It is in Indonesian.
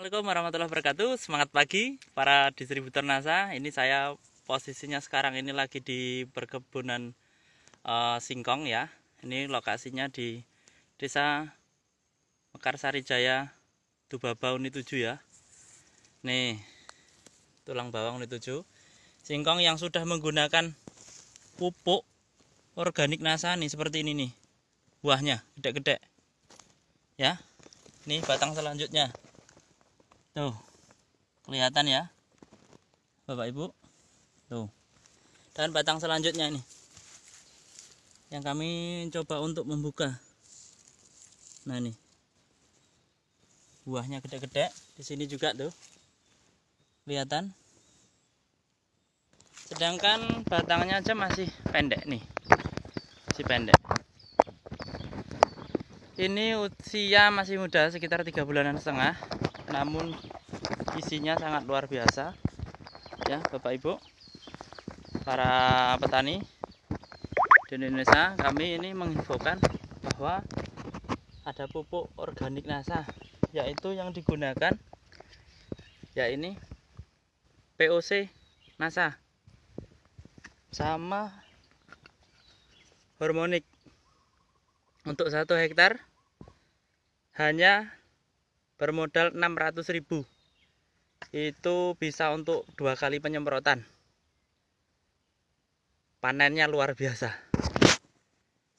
Assalamualaikum warahmatullahi wabarakatuh Semangat pagi para distributor NASA Ini saya posisinya sekarang ini lagi di perkebunan uh, singkong ya Ini lokasinya di desa Mekarsari Jaya Dubaba Uni 7 ya Nih tulang bawang Uni 7 Singkong yang sudah menggunakan pupuk organik NASA nih seperti ini nih Buahnya gede-gede Ya ini batang selanjutnya Tuh. Kelihatan ya. Bapak Ibu. Tuh. Dan batang selanjutnya ini. Yang kami coba untuk membuka. Nah, ini. Buahnya gede-gede. Di sini juga tuh. Kelihatan. Sedangkan batangnya aja masih pendek nih. Masih pendek ini usia masih muda sekitar tiga bulanan setengah namun isinya sangat luar biasa ya Bapak Ibu para petani di Indonesia kami ini menginfokan bahwa ada pupuk organik NASA yaitu yang digunakan ya ini POC NASA sama hormonik untuk satu hektar hanya bermodal 600.000 itu bisa untuk dua kali penyemprotan panennya luar biasa